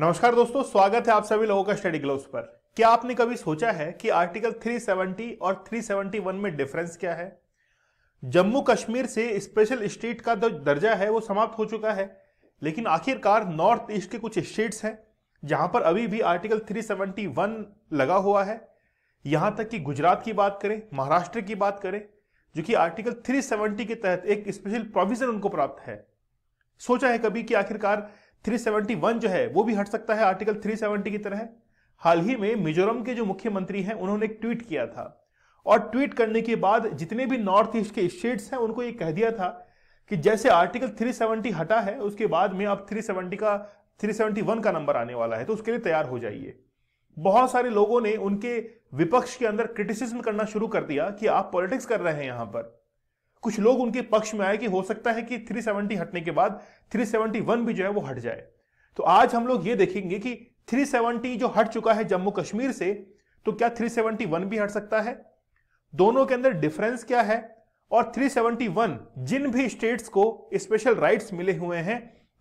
नमस्कार दोस्तों स्वागत है आप सभी लोगों का स्टडी ग्लोव पर क्या आपने कभी सोचा है कि आर्टिकल 370 और 371 में डिफरेंस क्या है जम्मू कश्मीर से स्पेशल स्टेट का जो दर्जा है वो समाप्त हो चुका है लेकिन आखिरकार नॉर्थ ईस्ट के कुछ स्टेट्स हैं जहां पर अभी भी आर्टिकल 371 लगा हुआ है यहां तक कि गुजरात की बात करें महाराष्ट्र की बात करें जो कि आर्टिकल 370 के तहत एक स्पेशल प्रोविजन उनको प्राप्त है सोचा है कभी कि आखिरकार 371 जो है वो भी हट सकता है आर्टिकल 370 की तरह हाल ही में मिजोरम के जो मुख्यमंत्री हैं उन्होंने एक ट्वीट किया था और ट्वीट करने के बाद जितने भी नॉर्थ ईस्ट के स्टेट्स हैं उनको ये कह दिया था कि जैसे आर्टिकल 370 हटा है उसके बाद में अब 370 का 371 का नंबर आने वाला है तो उसके लिए तैयार हो जाइए बहुत सारे लोगों ने उनके विपक्ष के अंदर क्रिटिसिज्म करना शुरू कर दिया कि आप पॉलिटिक्स कर रहे हैं यहां पर कुछ लोग उनके पक्ष में आए कि हो सकता है कि 370 हटने के बाद 371 भी जो है वो हट जाए तो आज हम लोग ये देखेंगे कि 370 जो हट चुका है जम्मू कश्मीर से तो क्या 371 भी हट सकता है दोनों के अंदर डिफरेंस क्या है और 371 जिन भी स्टेट्स को स्पेशल राइट्स मिले हुए हैं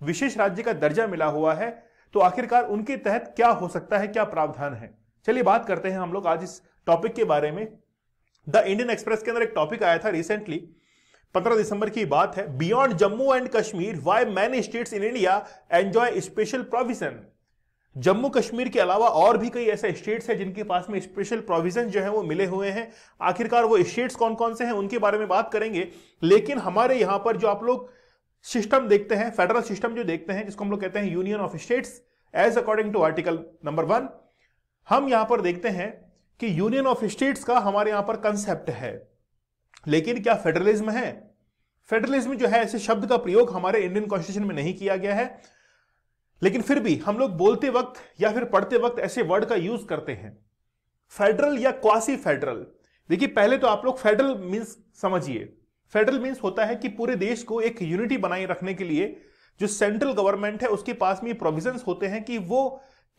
विशेष राज्य का दर्जा मिला हुआ है तो आखिरकार उनके तहत क्या हो सकता है क्या प्रावधान है चलिए बात करते हैं हम लोग आज इस टॉपिक के बारे में द इंडियन एक्सप्रेस के अंदर एक टॉपिक आया था रिसेंटली 15 दिसंबर की बात है beyond Jammu and Kashmir why many state in India enjoy special provision Jammu Kashmir के अलावा और भी कई ऐसे स्टेट्स हैं जिनके पास में स्पेशल प्रोविजन जो है वो मिले हुए हैं आखिरकार वो स्टेट्स कौन कौन से हैं उनके बारे में बात करेंगे लेकिन हमारे यहां पर जो आप लोग सिस्टम देखते हैं फेडरल सिस्टम जो देखते हैं जिसको हम लोग कहते हैं union of states as according to article number one हम यहां पर देखते हैं कि यूनियन ऑफ स्टेट्स का हमारे यहां पर कंसेप्ट है लेकिन क्या फेडरलिज्म है फेडरलिज्म जो है ऐसे शब्द का प्रयोग हमारे इंडियन कॉन्स्टिट्यूशन में नहीं किया गया है लेकिन फिर भी हम लोग बोलते वक्त या फिर पढ़ते वक्त ऐसे वर्ड का यूज करते हैं फेडरल या क्वासी फेडरल देखिए पहले तो आप लोग फेडरल मीन्स समझिए फेडरल मीन्स होता है कि पूरे देश को एक यूनिटी बनाए रखने के लिए जो सेंट्रल गवर्नमेंट है उसके पास में प्रोविजन प्रोविजंस होते हैं कि वो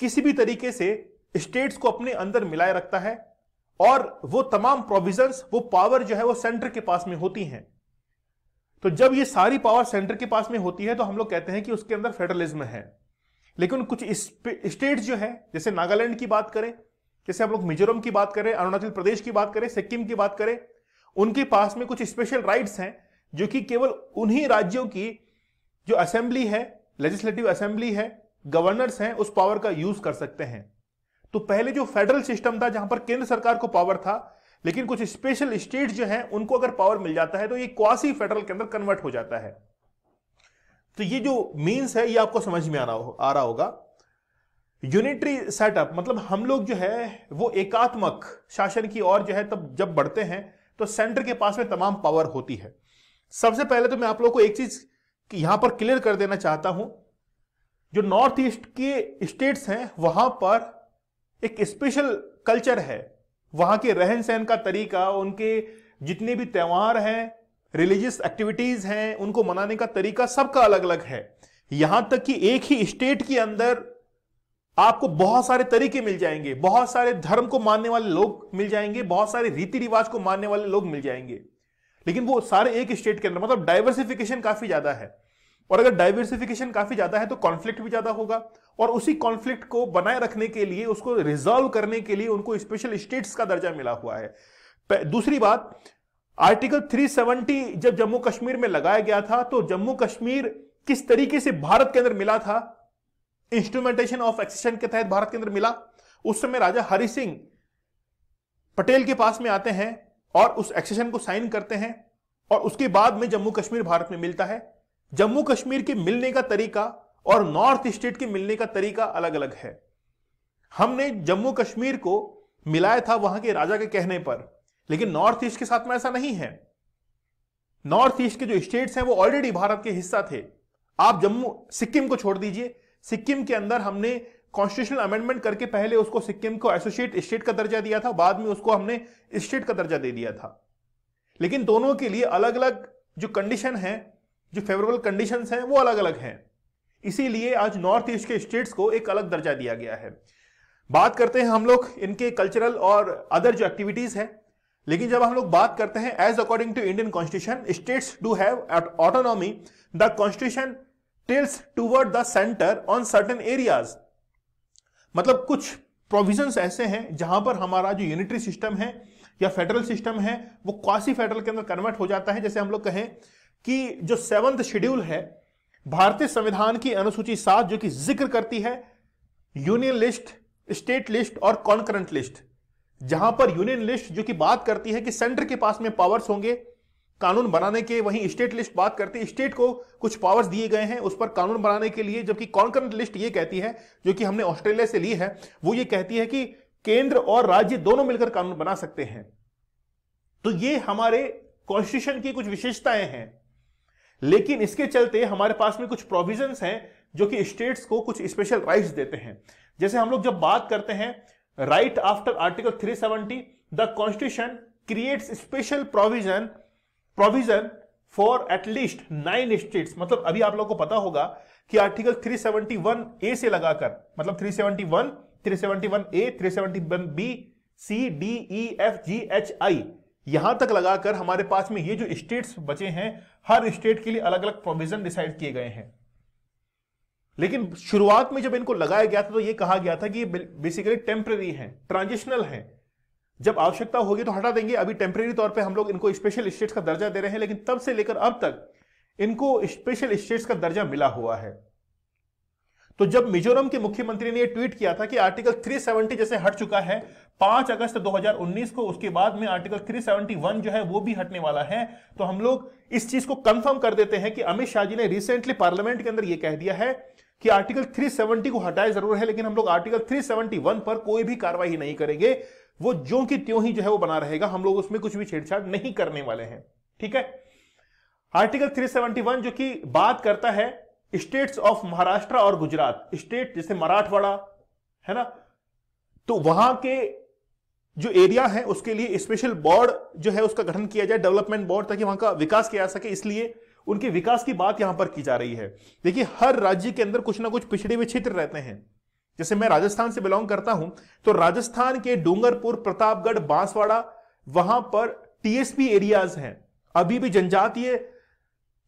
किसी भी तरीके से स्टेट्स को अपने अंदर मिलाए रखता है और वो तमाम प्रोविजंस वो पावर जो है वो सेंटर के पास में होती हैं तो जब ये सारी पावर सेंटर के पास में होती है तो हम लोग कहते हैं कि उसके अंदर फेडरलिज्म है लेकिन कुछ स्टेट्स जो है जैसे नागालैंड की बात करें जैसे हम लोग मिजोरम की बात करें अरुणाचल प्रदेश की बात करें सिक्किम की बात करें उनके पास में कुछ स्पेशल राइट्स हैं जो कि केवल उन्हीं राज्यों की जो असेंबली है लेजिस्लेटिव असेंबली है गवर्नर्स हैं उस पावर का यूज कर सकते हैं तो पहले जो फेडरल सिस्टम था जहां पर केंद्र सरकार को पावर था लेकिन कुछ स्पेशल स्टेट जो हैं उनको अगर पावर मिल जाता है तो ये क्वासी फेडरल के अंदर कन्वर्ट हो जाता है तो ये जो मीन्स है ये आपको समझ में आना हो, आ रहा होगा यूनिटरी सेटअप मतलब हम लोग जो है वो एकात्मक शासन की ओर जो है तब जब बढ़ते हैं तो सेंटर के पास में तमाम पावर होती है सबसे पहले तो मैं आप लोग को एक चीज यहां पर क्लियर कर देना चाहता हूं जो नॉर्थ ईस्ट के स्टेट्स हैं वहां पर एक स्पेशल कल्चर है वहां के रहन सहन का तरीका उनके जितने भी त्यौहार हैं रिलीजियस एक्टिविटीज हैं उनको मनाने का तरीका सबका अलग अलग है यहां तक कि एक ही स्टेट के अंदर आपको बहुत सारे तरीके मिल जाएंगे बहुत सारे धर्म को मानने वाले लोग मिल जाएंगे बहुत सारे रीति रिवाज को मानने वाले लोग मिल जाएंगे लेकिन वो सारे एक स्टेट के अंदर मतलब डाइवर्सिफिकेशन काफी ज्यादा है और अगर डाइवर्सिफिकेशन काफी ज्यादा है तो कॉन्फ्लिक्ट भी ज्यादा होगा और उसी कॉन्फ्लिक्ट को बनाए रखने के लिए उसको रिजॉल्व करने के लिए उनको स्पेशल स्टेट्स का दर्जा मिला हुआ है दूसरी बात आर्टिकल 370 जब जम्मू कश्मीर में लगाया गया था तो जम्मू कश्मीर किस तरीके से भारत के अंदर मिला था इंस्ट्रूमेंटेशन ऑफ एक्सेशन के तहत भारत के अंदर मिला उस समय राजा हरि सिंह पटेल के पास में आते हैं और उस एक्सेशन को साइन करते हैं और उसके बाद में जम्मू कश्मीर भारत में मिलता है जम्मू कश्मीर के मिलने का तरीका और नॉर्थ स्टेट के मिलने का तरीका अलग अलग है हमने जम्मू कश्मीर को मिलाया था वहां के राजा के कहने पर लेकिन नॉर्थ ईस्ट के साथ में ऐसा नहीं है नॉर्थ ईस्ट के जो स्टेट्स हैं वो ऑलरेडी भारत के हिस्सा थे आप जम्मू सिक्किम को छोड़ दीजिए सिक्किम के अंदर हमने कॉन्स्टिट्यूशनल अमेंडमेंट करके पहले उसको सिक्किम को एसोसिएट स्टेट का दर्जा दिया था बाद में उसको हमने स्टेट का दर्जा दे दिया था लेकिन दोनों के लिए अलग अलग जो कंडीशन है जो फेवरेबल कंडीशंस हैं वो अलग अलग हैं इसीलिए आज नॉर्थ ईस्ट के स्टेट्स को एक अलग दर्जा दिया गया है बात करते हैं हम लोग इनके कल्चरल और अदर जो एक्टिविटीज है लेकिन जब हम लोग बात करते हैं as according to Indian constitution states do have autonomy the constitution tells toward the center on certain areas मतलब कुछ प्रोविजन ऐसे हैं जहां पर हमारा जो यूनिटरी सिस्टम है या फेडरल सिस्टम है वो क्वासी फेडरल के अंदर कन्वर्ट हो जाता है जैसे हम लोग कहें कि जो सेवंथ शेड्यूल है भारतीय संविधान की अनुसूची सात जो कि जिक्र करती है यूनियन लिस्ट स्टेट लिस्ट और कॉन्करेंट लिस्ट जहां पर यूनियन लिस्ट जो कि बात करती है कि सेंटर के पास में पावर्स होंगे कानून बनाने के वहीं स्टेट लिस्ट बात करती है स्टेट को कुछ पावर्स दिए गए हैं उस पर कानून बनाने के लिए जबकि कॉन्करेंट लिस्ट ये कहती है जो कि हमने ऑस्ट्रेलिया से ली है वो ये कहती है कि केंद्र और राज्य दोनों मिलकर कानून बना सकते हैं तो ये हमारे कॉन्स्टिट्यूशन की कुछ विशेषताएं हैं लेकिन इसके चलते हमारे पास में कुछ प्रोविजंस हैं जो कि स्टेट्स को कुछ स्पेशल राइट्स देते हैं जैसे हम लोग जब बात करते हैं right after article 370 the constitution creates special provision provision for at least nine states मतलब अभी आप लोगों को पता होगा कि आर्टिकल 371 ए से लगाकर मतलब 371 371 A 371 B C D E F G H I यहां तक लगाकर हमारे पास में ये जो स्टेट्स बचे हैं हर स्टेट के लिए अलग अलग प्रोविजन डिसाइड किए गए हैं लेकिन शुरुआत में जब इनको लगाया गया था तो ये कहा गया था कि ये बेसिकली टेम्प्रेरी है ट्रांजिशनल है जब आवश्यकता होगी तो हटा देंगे अभी टेम्प्रेरी तौर पे हम लोग इनको स्पेशल स्टेट्स का दर्जा दे रहे हैं लेकिन तब से लेकर अब तक इनको स्पेशल स्टेट्स का दर्जा मिला हुआ है तो जब मिजोरम के मुख्यमंत्री ने यह ट्वीट किया था कि आर्टिकल 370 जैसे हट चुका है 5 अगस्त 2019 को उसके बाद में आर्टिकल 371 जो है वो भी हटने वाला है तो हम लोग इस चीज को कंफर्म कर देते हैं कि अमित शाह जी ने रिसेंटली पार्लियामेंट के अंदर यह कह दिया है कि आर्टिकल 370 को हटाए जरूर है लेकिन हम लोग आर्टिकल 371 पर कोई भी कार्रवाई नहीं करेंगे वो जो की त्यों ही जो है वो बना रहेगा हम लोग उसमें कुछ भी छेड़छाड़ नहीं करने वाले हैं ठीक है आर्टिकल 371 जो कि बात करता है स्टेट्स ऑफ महाराष्ट्र और गुजरात स्टेट जैसे मराठवाड़ा है ना तो वहां के जो एरिया है उसके लिए स्पेशल बोर्ड जो है उसका गठन किया जाए डेवलपमेंट बोर्ड ताकि वहां का विकास किया जा सके इसलिए उनके विकास की बात यहां पर की जा रही है देखिए हर राज्य के अंदर कुछ ना कुछ पिछड़े हुए क्षेत्र रहते हैं जैसे मैं राजस्थान से बिलोंग करता हूं तो राजस्थान के डूंगरपुर प्रतापगढ़ बांसवाड़ा वहां पर टीएसपी एरियाज हैं अभी भी जनजातीय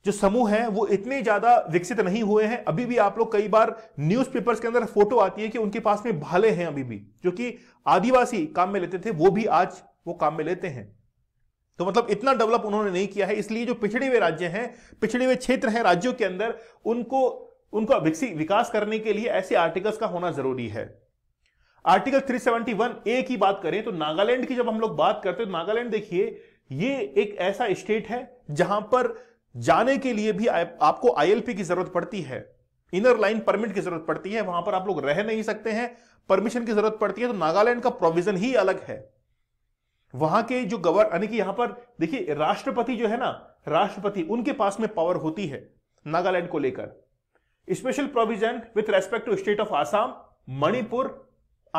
जो समूह है वो इतने ज्यादा विकसित नहीं हुए हैं अभी भी आप लोग कई बार न्यूज़पेपर्स के अंदर फोटो आती है कि उनके पास में भाले हैं अभी भी जो कि आदिवासी काम में लेते थे वो भी आज वो काम में लेते हैं तो मतलब इतना डेवलप उन्होंने नहीं किया है इसलिए जो पिछड़े हुए राज्य हैं पिछड़े हुए क्षेत्र हैं राज्यों के अंदर उनको उनका विकास करने के लिए ऐसे आर्टिकल्स का होना जरूरी है आर्टिकल 371 ए की बात करें तो नागालैंड की जब हम लोग बात करते हैं तो नागालैंड देखिए ये एक ऐसा स्टेट है जहां पर जाने के लिए भी आ, आपको आईएलपी की जरूरत पड़ती है इनर लाइन परमिट की जरूरत पड़ती है वहां पर आप लोग रह नहीं सकते हैं परमिशन की जरूरत पड़ती है तो नागालैंड का प्रोविजन ही अलग है वहां के जो गवर्न यानी कि यहां पर देखिए राष्ट्रपति जो है ना राष्ट्रपति उनके पास में पावर होती है नागालैंड को लेकर special provision with respect to state of Assam Manipur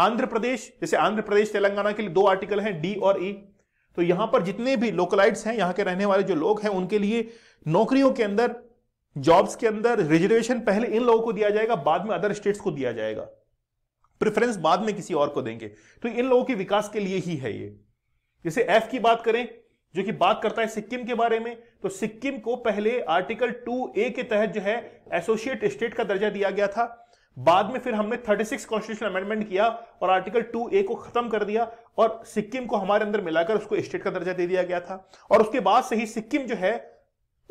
Andhra Pradesh जैसे आंध्र प्रदेश तेलंगाना के लिए दो आर्टिकल हैं डी और ई e, तो यहां पर जितने भी लोकलाइट्स हैं यहां के रहने वाले जो लोग हैं उनके लिए नौकरियों के अंदर जॉब्स के अंदर रिजर्वेशन पहले इन लोगों को दिया जाएगा बाद में अदर स्टेट्स को दिया जाएगा प्रेफरेंस बाद में किसी और को देंगे तो इन लोगों के विकास के लिए ही है ये जैसे एफ की बात करें जो कि बात करता है सिक्किम के बारे में तो सिक्किम को पहले आर्टिकल टू ए के तहत जो है एसोसिएट स्टेट का दर्जा दिया गया था बाद में फिर हमने 36 कॉन्स्टिट्यूशन अमेंडमेंट किया और आर्टिकल ए को खत्म कर दिया और सिक्किम को हमारे अंदर मिलाकर उसको स्टेट का दर्जा दे दिया गया था और उसके बाद से ही सिक्किम जो है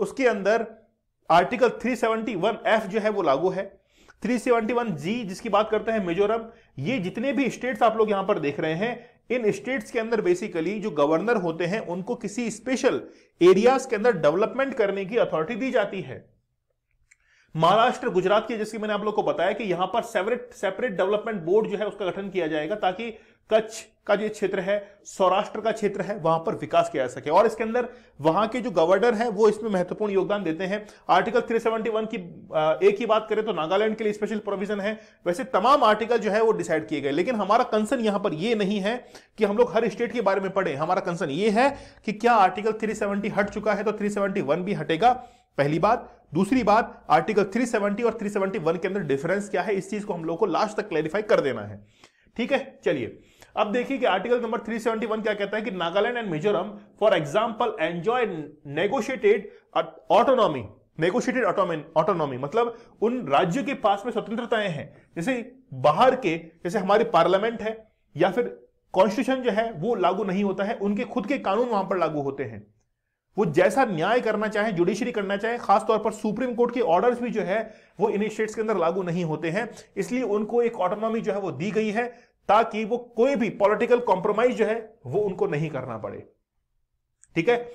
उसके अंदर आर्टिकल एफ जो है वो लागू है जी जिसकी बात करते हैं मिजोरम ये जितने भी स्टेट्स आप लोग यहां पर देख रहे हैं इन स्टेट्स के अंदर बेसिकली जो गवर्नर होते हैं उनको किसी स्पेशल एरियाज के अंदर डेवलपमेंट करने की अथॉरिटी दी जाती है महाराष्ट्र गुजरात की जैसे मैंने आप लोग को बताया कि यहां पर सेपरेट सेपरेट डेवलपमेंट बोर्ड जो है उसका गठन किया जाएगा ताकि कच्छ का जो क्षेत्र है सौराष्ट्र का क्षेत्र है वहां पर विकास किया जा सके और इसके अंदर वहां के जो गवर्नर है वो इसमें महत्वपूर्ण योगदान देते हैं आर्टिकल 371 की ए की बात करें तो नागालैंड के लिए स्पेशल प्रोविजन है वैसे तमाम आर्टिकल जो है वो डिसाइड किए गए लेकिन हमारा कंसर्न यहां पर ये नहीं है कि हम लोग हर स्टेट के बारे में पढ़े हमारा कंसर्न ये है कि क्या आर्टिकल थ्री हट चुका है तो थ्री भी हटेगा पहली बात दूसरी बात आर्टिकल 370 और 371 के अंदर डिफरेंस क्या है इस चीज को हम लोग को लास्ट तक क्लैरिफाई कर देना है ठीक है चलिए अब देखिए कि आर्टिकल नंबर 371 क्या कहता है कि Nagaland and Mizoram for example enjoy negotiated autonomy negotiated autonomy मतलब उन राज्यों के पास में स्वतंत्रताएं हैं जैसे बाहर के जैसे हमारे पार्लियामेंट है या फिर कॉन्स्टिट्यूशन जो है वो लागू नहीं होता है उनके खुद के कानून वहां पर लागू होते हैं वो जैसा न्याय करना चाहे जुडिशरी करना चाहे खासतौर पर सुप्रीम कोर्ट के ऑर्डर्स भी जो है वो इन स्टेट्स के अंदर लागू नहीं होते हैं इसलिए उनको एक ऑटोनॉमी जो है वो दी गई है ताकि वो कोई भी पॉलिटिकल कॉम्प्रोमाइज जो है वो उनको नहीं करना पड़े ठीक है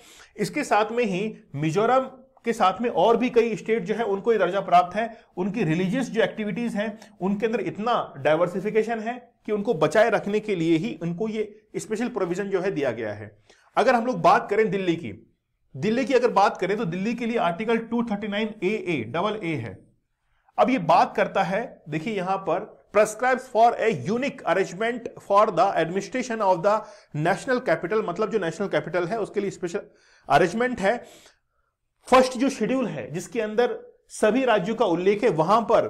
इसके साथ में ही मिजोरम के साथ में और भी कई स्टेट जो है उनको ये दर्जा प्राप्त है उनकी रिलीजियस जो एक्टिविटीज हैं उनके अंदर इतना डाइवर्सिफिकेशन है कि उनको बचाए रखने के लिए ही उनको ये स्पेशल प्रोविजन जो है दिया गया है अगर हम लोग बात करें दिल्ली की दिल्ली की अगर बात करें तो दिल्ली के लिए article 239 A A double A है अब ये बात करता है देखिए यहां पर prescribes for a unique arrangement for the administration of the national capital मतलब जो नेशनल कैपिटल है उसके लिए स्पेशल अरेंजमेंट है फर्स्ट जो शेड्यूल है जिसके अंदर सभी राज्यों का उल्लेख है वहां पर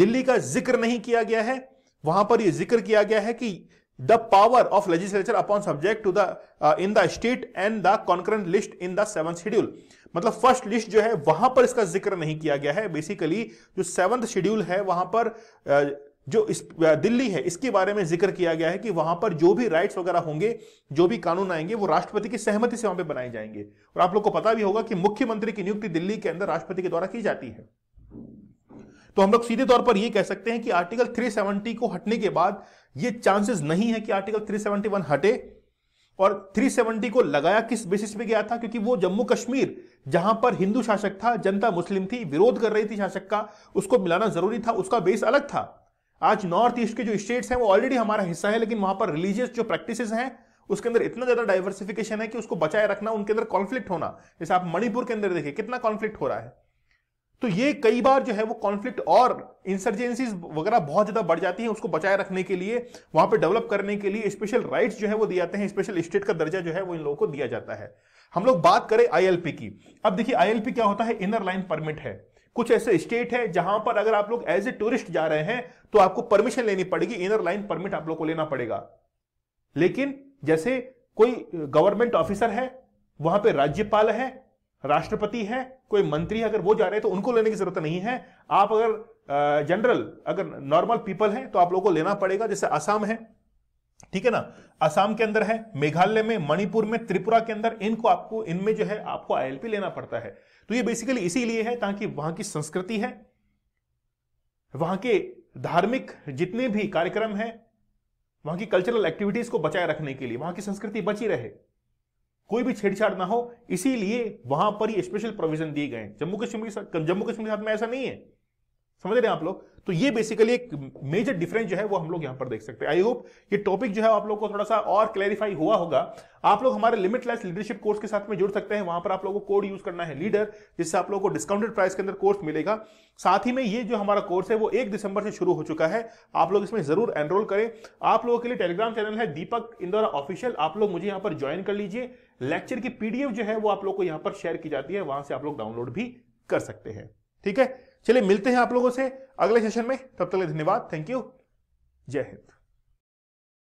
दिल्ली का जिक्र नहीं किया गया है वहां पर यह जिक्र किया गया है कि the power of legislature upon subject to the in the state and the concurrent list in the seven schedule मतलब फर्स्ट लिस्ट जो है वहां पर इसका जिक्र नहीं किया गया है बेसिकली जो सेवंथ शेड्यूल है वहां पर uh, जो इस uh, दिल्ली है इसके बारे में जिक्र किया गया है कि वहां पर जो भी राइट्स वगैरह होंगे जो भी कानून आएंगे वो राष्ट्रपति की सहमति से वहां पे बनाए जाएंगे और आप लोग को पता भी होगा कि मुख्यमंत्री की नियुक्ति दिल्ली के अंदर राष्ट्रपति के द्वारा की जाती है तो हम लोग सीधे तौर पर यह कह सकते हैं कि आर्टिकल 370 को हटने के बाद यह चांसेस नहीं है कि आर्टिकल 371 हटे और 370 को लगाया किस बेसिस पे गया था क्योंकि वो जम्मू कश्मीर जहां पर हिंदू शासक था जनता मुस्लिम थी विरोध कर रही थी शासक का उसको मिलाना जरूरी था उसका बेस अलग था आज नॉर्थ ईस्ट के जो स्टेट्स हैं वो ऑलरेडी हमारा हिस्सा है लेकिन वहां पर रिलीजियस जो प्रैक्टिसेस हैं उसके अंदर इतना ज्यादा डाइवर्सिफिकेशन है कि उसको बचाए रखना उनके अंदर कॉन्फ्लिक्ट होना जैसे आप मणिपुर के अंदर देखिए कितना कॉन्फ्लिक्ट हो रहा है तो ये कई बार जो है वो कॉन्फ्लिक्ट और इंसर्जेंसीज वगैरह बहुत ज्यादा बढ़ जाती हैं उसको बचाए रखने के लिए वहां पे डेवलप करने के लिए स्पेशल राइट्स जो है वो दिए जाते हैं स्पेशल स्टेट का दर्जा जो है वो इन लोगों को दिया जाता है हम लोग बात करें आईएलपी की अब देखिए आईएलपी क्या होता है इनर लाइन परमिट है कुछ ऐसे स्टेट है जहां पर अगर आप लोग एज ए टूरिस्ट जा रहे हैं तो आपको परमिशन लेनी पड़ेगी इनर लाइन परमिट आप लोग को लेना पड़ेगा लेकिन जैसे कोई गवर्नमेंट ऑफिसर है वहां पे राज्यपाल है राष्ट्रपति है कोई मंत्री है अगर वो जा रहे हैं तो उनको लेने की जरूरत नहीं है आप अगर जनरल अगर नॉर्मल पीपल हैं तो आप लोगों को लेना पड़ेगा जैसे असम है ठीक है ना असम के अंदर है मेघालय में मणिपुर में त्रिपुरा के अंदर इनको आपको इनमें जो है आपको आईएलपी लेना पड़ता है तो ये बेसिकली इसीलिए है ताकि वहां की संस्कृति है वहां के धार्मिक जितने भी कार्यक्रम है वहां की कल्चरल एक्टिविटीज को बचाए रखने के लिए वहां की संस्कृति बची रहे कोई भी छेड़छाड़ ना हो इसीलिए वहां पर ही स्पेशल प्रोविजन दिए गए जम्मू कश्मीर जम्मू कश्मीर साथ में ऐसा नहीं है समझ रहे हैं आप लोग तो ये बेसिकली एक मेजर डिफरेंस जो है वो हम लोग यहां पर देख सकते हैं आई होप ये टॉपिक जो है आप लोग को थोड़ा सा और क्लैरिफाई हुआ होगा आप लोग हमारे लिमिटलेस लीडरशिप कोर्स के साथ में जुड़ सकते हैं वहां पर आप लोगों को कोड यूज करना है लीडर जिससे आप लोगों को डिस्काउंटेड प्राइस के अंदर कोर्स मिलेगा साथ ही में ये जो हमारा कोर्स है वो एक दिसंबर से शुरू हो चुका है आप लोग इसमें जरूर एनरोल करें आप लोगों के लिए टेलीग्राम चैनल है दीपक इंदौरा ऑफिशियल आप लोग मुझे यहां पर ज्वाइन कर लीजिए लेक्चर की पीडीएफ जो है वो आप लोग को यहां पर शेयर की जाती है वहां से आप लोग डाउनलोड भी कर सकते हैं ठीक है चलिए मिलते हैं आप लोगों से अगले सेशन में तब तक धन्यवाद थैंक यू जय हिंद